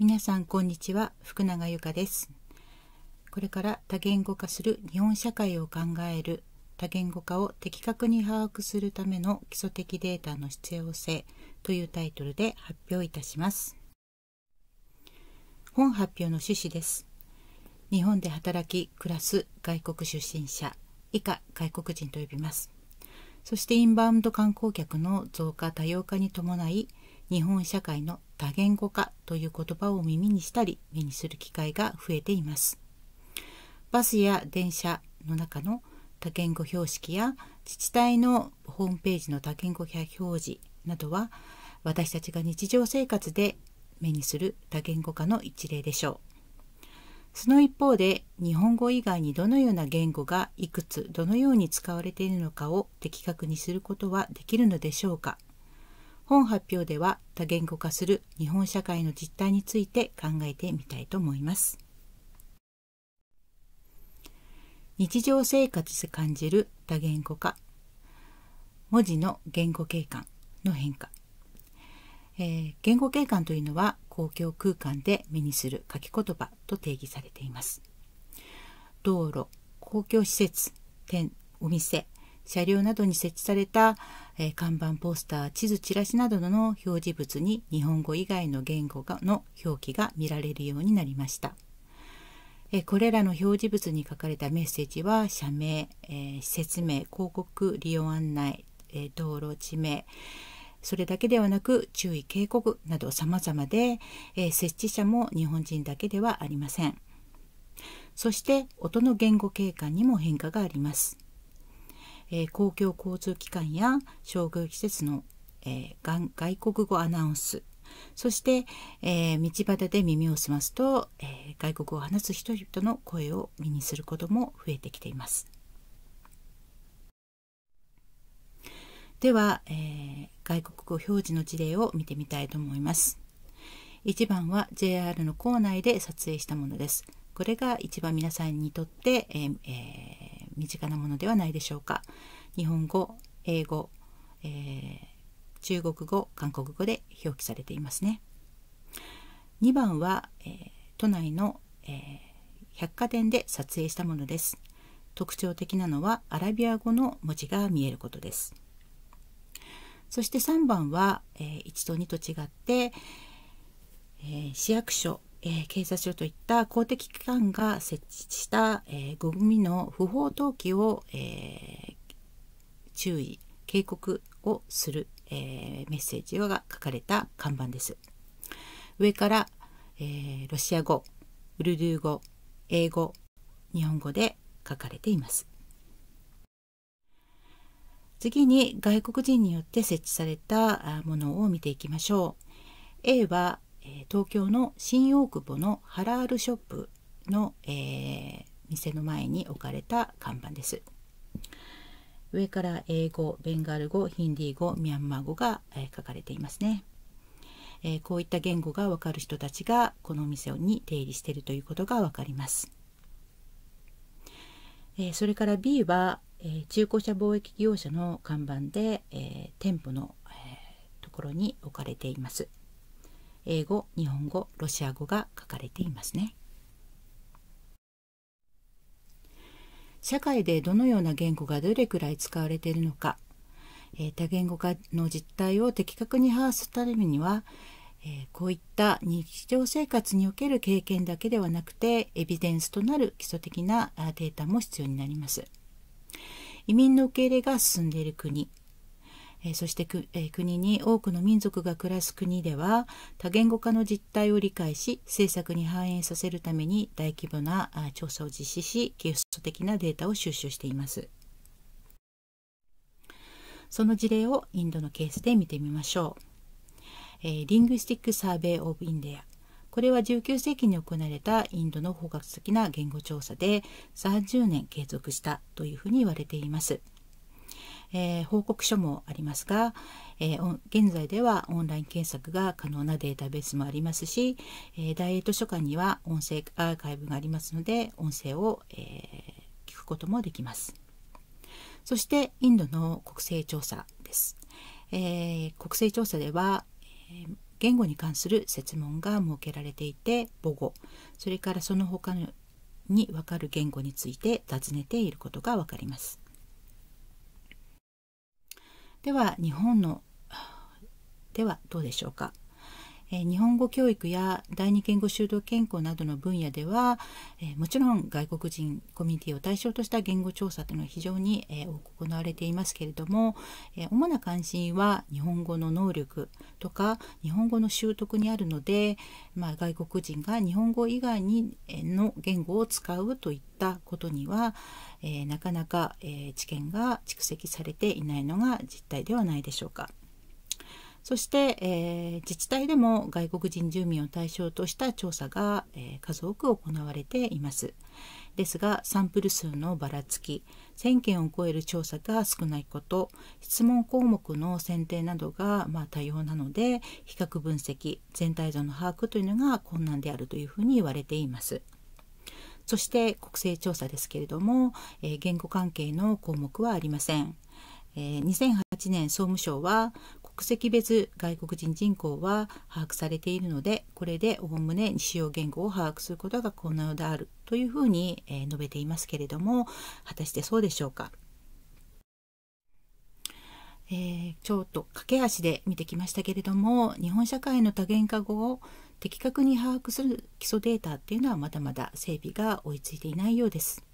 皆さんこんにちは福永由香ですこれから多言語化する日本社会を考える多言語化を的確に把握するための基礎的データの必要性というタイトルで発表いたします本発表の趣旨です日本で働き暮らす外国出身者以下外国人と呼びますそしてインバウンド観光客の増加多様化に伴い日本社会の多言語化という言葉を耳にしたり目にする機会が増えていますバスや電車の中の多言語標識や自治体のホームページの多言語表示などは私たちが日常生活で目にする多言語化の一例でしょうその一方で日本語以外にどのような言語がいくつどのように使われているのかを的確にすることはできるのでしょうか本発表では多言語化する日本社会の実態について考えてみたいと思います。日常生活で感じる多言語化文字の言語景観の変化、えー、言語景観というのは公共空間で目にする書き言葉と定義されています道路公共施設店お店車両などに設置された、えー、看板ポスター地図チラシなどの表示物に日本語以外の言語がの表記が見られるようになりました。えこれらの表示物に書かれたメッセージは社名、えー、施設名広告利用案内、え道路地名それだけではなく注意警告など様々で、えー、設置者も日本人だけではありませんそして音の言語景観にも変化がありますえ公共交通機関や商業施設の、え外国語アナウンスそして、え道端で耳を澄ますと、え外国語を話す人々の声を身にすることも増えてきています。では、えー、外国語表示の事例を見てみたいと思います。1番は JR の構内で撮影したものです。これが一番皆さんにとって、えーえ身近なものではないでしょうか日本語英語、えー、中国語韓国語で表記されていますね2番は、えー、都内の、えー、百貨店で撮影したものです特徴的なのはアラビア語の文字が見えることですそして3番は、えー、1と2と違って、え市役所えー、警察署といった公的機関が設置した、えー、ゴミの不法投棄を、えー、注意警告をする、えメッセージが書かれた看板です。上から、えロシア語ウルドゥー語英語日本語で書かれています。次に外国人によって設置されたものを見ていきましょう。A はえ東京の新大久保のハラールショップの、えー、店の前に置かれた看板です。上から英語、ベンガル語、ヒンディー語、ミャンマー語が、えー、書かれていますね、えー、こういった言語がわかる人たちがこの店に出入りしているということがわかります。えそれから B は、え中古車貿易業者の看板で、え店舗の、えところに置かれています。英語日本語ロシア語が書かれていますね社会でどのような言語がどれくらい使われているのか、えー、多言語化の実態を的確に把握するためには、えー、こういった日常生活における経験だけではなくてエビデンスとなる基礎的なデータも必要になります移民の受け入れが進んでいる国えそして、く、え国に多くの民族が暮らす国では多言語化の実態を理解し政策に反映させるために大規模なあ調査を実施し基礎的なデータを収集しています。その事例をインドのケースで見てみましょう。えー、リングスティック・サーベイ・オブ・インディアこれは19世紀に行われたインドの法学的な言語調査で30年継続したというふうに言われています。えー、報告書もありますが、えー、現在ではオンライン検索が可能なデータベースもありますし、えエット書館には音声アーカイブがありますので音声を、え聞くこともできます。そしてインドの国勢調査です。え国勢調査では、えー言語に関する設問が設けられていて母語それからその他に分かる言語について尋ねていることが分かります。では日本のではどうでしょうかえ日本語教育や第二言語修道健康などの分野では、えもちろん外国人コミュニティを対象とした言語調査というのは非常に、え行われていますけれども、え主な関心は日本語の能力とか日本語の習得にあるので、まあ、外国人が日本語以外にの言語を使うといったことには、えなかなか、え知見が蓄積されていないのが実態ではないでしょうか。そして、えー、自治体でも外国人住民を対象とした調査が、えー、数多く行われています。ですがサンプル数のばらつき1,000件を超える調査が少ないこと質問項目の選定などがまあ多様なので比較分析全体像の把握というのが困難であるというふうに言われています。そして国勢調査ですけれども、えー、言語関係の項目はありません。2008年総務省は国籍別外国人人口は把握されているのでこれでおおむね使用言語を把握することが困難であるというふうに、え述べていますけれども果たしてそうでしょうかえー、ちょっと駆け足で見てきましたけれども日本社会の多元化語を的確に把握する基礎データっていうのはまだまだ整備が追いついていないようです。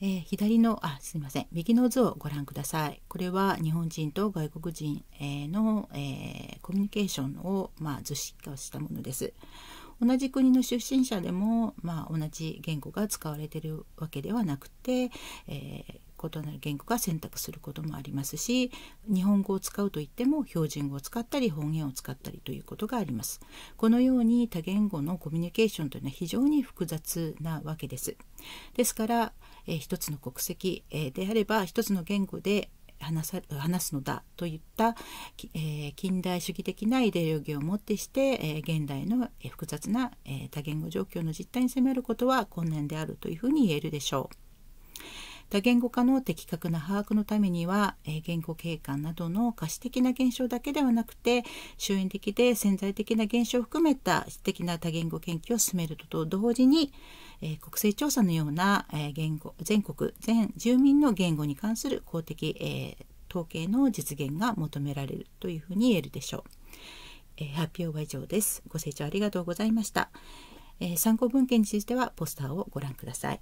えー、左のあすみません右の図をご覧くださいこれは日本人と外国人、えの、えコミュニケーションを、まあ、図式化したものです。同じ国の出身者でも、まあ、同じ言語が使われてるわけではなくて、えー異なる言語が選択することもありますし日本語を使うといっても標準語を使ったり方言を使ったりということがありますこのように多言語のコミュニケーションというのは非常に複雑なわけですですから、えー、一つの国籍、えー、であれば一つの言語で話さ話すのだといった、えー、近代主義的なイデオロギーをもってして、えー、現代の複雑な、えー、多言語状況の実態に責めることは困難であるというふうに言えるでしょう。多言語化の的確な把握のためには、えー、言語景観などの可視的な現象だけではなくて周囲的で潜在的な現象を含めた質的な多言語研究を進めるとと同時に、え国勢調査のような、え言語全国全住民の言語に関する公的、え統計の実現が求められるというふうに言えるでしょう、え発表は以上ですご清聴ありがとうございました、え参考文献についてはポスターをご覧ください